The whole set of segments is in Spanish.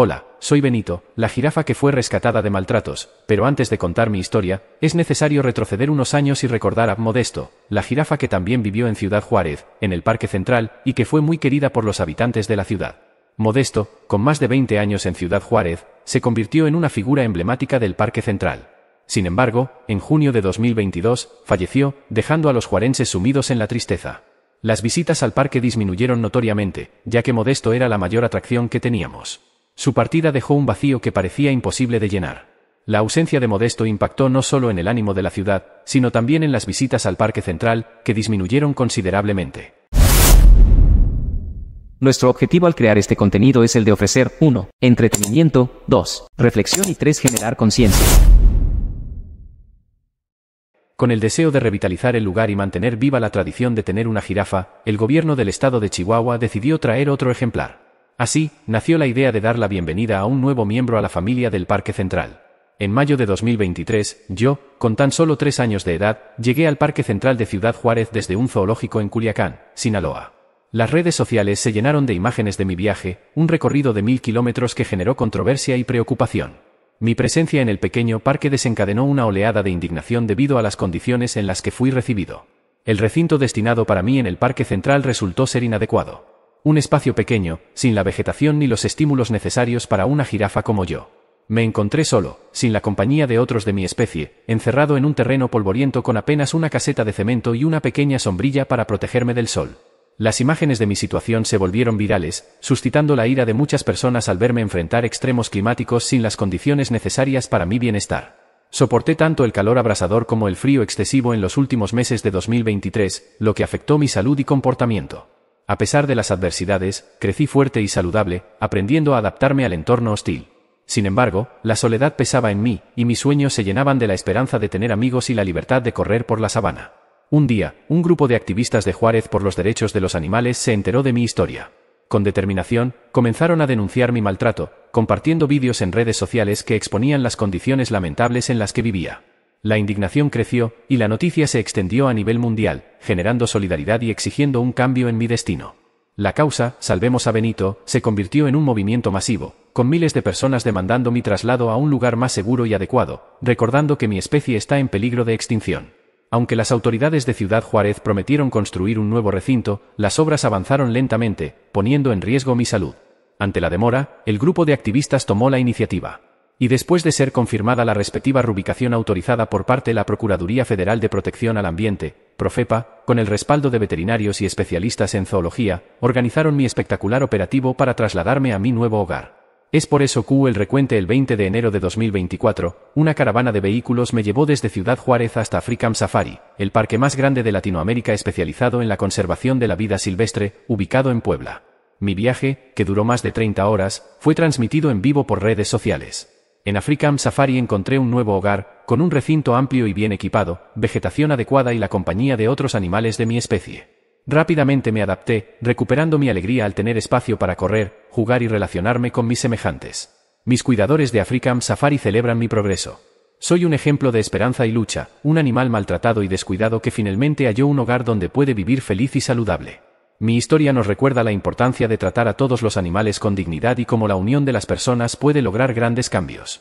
Hola, soy Benito, la jirafa que fue rescatada de maltratos, pero antes de contar mi historia, es necesario retroceder unos años y recordar a Modesto, la jirafa que también vivió en Ciudad Juárez, en el Parque Central, y que fue muy querida por los habitantes de la ciudad. Modesto, con más de 20 años en Ciudad Juárez, se convirtió en una figura emblemática del Parque Central. Sin embargo, en junio de 2022, falleció, dejando a los juarenses sumidos en la tristeza. Las visitas al parque disminuyeron notoriamente, ya que Modesto era la mayor atracción que teníamos. Su partida dejó un vacío que parecía imposible de llenar. La ausencia de Modesto impactó no solo en el ánimo de la ciudad, sino también en las visitas al Parque Central, que disminuyeron considerablemente. Nuestro objetivo al crear este contenido es el de ofrecer 1. Entretenimiento, 2. Reflexión y 3. Generar conciencia. Con el deseo de revitalizar el lugar y mantener viva la tradición de tener una jirafa, el gobierno del estado de Chihuahua decidió traer otro ejemplar. Así, nació la idea de dar la bienvenida a un nuevo miembro a la familia del Parque Central. En mayo de 2023, yo, con tan solo tres años de edad, llegué al Parque Central de Ciudad Juárez desde un zoológico en Culiacán, Sinaloa. Las redes sociales se llenaron de imágenes de mi viaje, un recorrido de mil kilómetros que generó controversia y preocupación. Mi presencia en el pequeño parque desencadenó una oleada de indignación debido a las condiciones en las que fui recibido. El recinto destinado para mí en el Parque Central resultó ser inadecuado. Un espacio pequeño, sin la vegetación ni los estímulos necesarios para una jirafa como yo. Me encontré solo, sin la compañía de otros de mi especie, encerrado en un terreno polvoriento con apenas una caseta de cemento y una pequeña sombrilla para protegerme del sol. Las imágenes de mi situación se volvieron virales, suscitando la ira de muchas personas al verme enfrentar extremos climáticos sin las condiciones necesarias para mi bienestar. Soporté tanto el calor abrasador como el frío excesivo en los últimos meses de 2023, lo que afectó mi salud y comportamiento. A pesar de las adversidades, crecí fuerte y saludable, aprendiendo a adaptarme al entorno hostil. Sin embargo, la soledad pesaba en mí, y mis sueños se llenaban de la esperanza de tener amigos y la libertad de correr por la sabana. Un día, un grupo de activistas de Juárez por los derechos de los animales se enteró de mi historia. Con determinación, comenzaron a denunciar mi maltrato, compartiendo vídeos en redes sociales que exponían las condiciones lamentables en las que vivía. La indignación creció, y la noticia se extendió a nivel mundial, generando solidaridad y exigiendo un cambio en mi destino. La causa, Salvemos a Benito, se convirtió en un movimiento masivo, con miles de personas demandando mi traslado a un lugar más seguro y adecuado, recordando que mi especie está en peligro de extinción. Aunque las autoridades de Ciudad Juárez prometieron construir un nuevo recinto, las obras avanzaron lentamente, poniendo en riesgo mi salud. Ante la demora, el grupo de activistas tomó la iniciativa y después de ser confirmada la respectiva rubicación autorizada por parte de la Procuraduría Federal de Protección al Ambiente, Profepa, con el respaldo de veterinarios y especialistas en zoología, organizaron mi espectacular operativo para trasladarme a mi nuevo hogar. Es por eso que el recuente el 20 de enero de 2024, una caravana de vehículos me llevó desde Ciudad Juárez hasta Africam Safari, el parque más grande de Latinoamérica especializado en la conservación de la vida silvestre, ubicado en Puebla. Mi viaje, que duró más de 30 horas, fue transmitido en vivo por redes sociales. En Africam Safari encontré un nuevo hogar, con un recinto amplio y bien equipado, vegetación adecuada y la compañía de otros animales de mi especie. Rápidamente me adapté, recuperando mi alegría al tener espacio para correr, jugar y relacionarme con mis semejantes. Mis cuidadores de Africam Safari celebran mi progreso. Soy un ejemplo de esperanza y lucha, un animal maltratado y descuidado que finalmente halló un hogar donde puede vivir feliz y saludable. Mi historia nos recuerda la importancia de tratar a todos los animales con dignidad y cómo la unión de las personas puede lograr grandes cambios.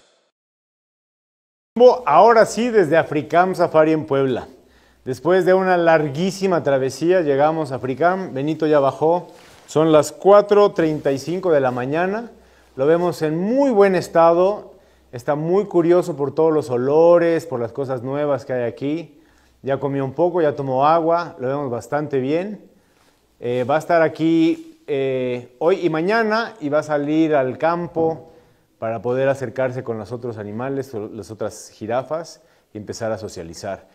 Ahora sí, desde Africam Safari en Puebla. Después de una larguísima travesía llegamos a Africam, Benito ya bajó, son las 4.35 de la mañana, lo vemos en muy buen estado, está muy curioso por todos los olores, por las cosas nuevas que hay aquí, ya comió un poco, ya tomó agua, lo vemos bastante bien. Eh, va a estar aquí eh, hoy y mañana y va a salir al campo para poder acercarse con los otros animales, las otras jirafas y empezar a socializar.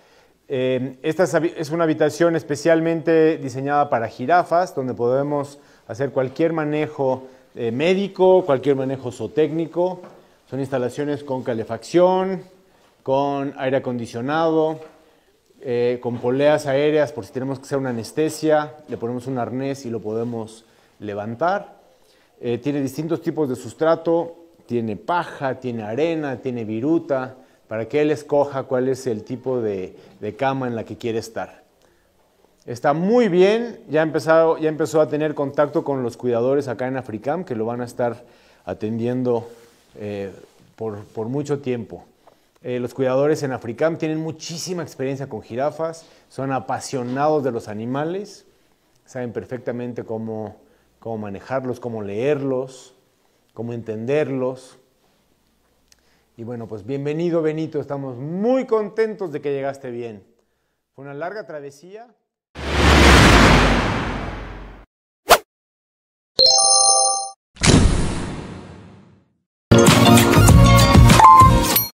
Eh, esta es una habitación especialmente diseñada para jirafas, donde podemos hacer cualquier manejo médico, cualquier manejo zootécnico. Son instalaciones con calefacción, con aire acondicionado, eh, con poleas aéreas por si tenemos que hacer una anestesia, le ponemos un arnés y lo podemos levantar. Eh, tiene distintos tipos de sustrato, tiene paja, tiene arena, tiene viruta, para que él escoja cuál es el tipo de, cama en la que quiere estar. Está muy bien, ya, ya empezó a tener contacto con los cuidadores acá en Africam, que lo van a estar atendiendo eh, por mucho tiempo. Eh, los cuidadores en Africam tienen muchísima experiencia con jirafas, son apasionados de los animales, saben perfectamente cómo, cómo manejarlos, cómo leerlos, cómo entenderlos. Y bueno, pues bienvenido Benito, estamos muy contentos de que llegaste bien. Fue una larga travesía.